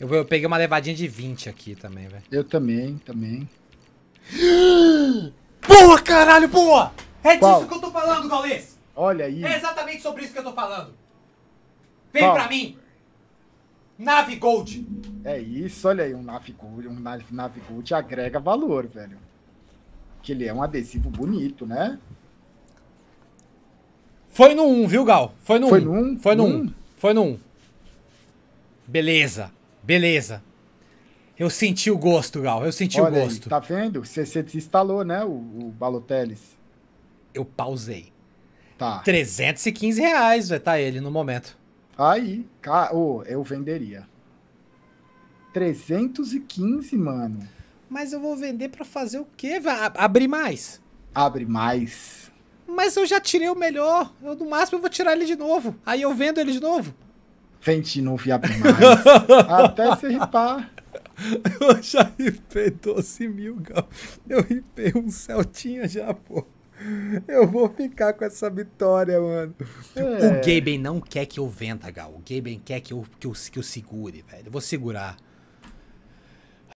Eu, eu, peguei uma levadinha de 20 aqui também, velho. Eu também, também. Boa, caralho, boa! É disso que eu tô falando, Gaules! Olha aí. É exatamente sobre isso que eu tô falando. Vem Qual? pra mim! Nave Gold! É isso, olha aí, um Nave Gold, um Nave Gold agrega valor, velho. Que ele é um adesivo bonito, né? Foi no 1, um, viu, Gal? Foi no 1. Foi, um. Foi no 1. Um. Foi no 1. Beleza. Beleza. Eu senti o gosto, Gal. Eu senti Olha o gosto. Aí, tá vendo? Você, você instalou, né? O, o Baloteles. Eu pausei. Tá. 315 reais, vai tá ele no momento. Aí, ca... oh, eu venderia. 315, mano. Mas eu vou vender para fazer o quê? Vai abrir mais. Abre mais. Mas eu já tirei o melhor. Eu, no máximo eu vou tirar ele de novo. Aí eu vendo ele de novo. Vente não via mais. Até se ripar. Eu já ripei 12 mil, Gal. Eu ripei um Celtinha já, pô. Eu vou ficar com essa vitória, mano. É. O Gaben não quer que eu venda, Gal. O Gaben quer que eu, que eu, que eu segure, velho. Eu vou segurar.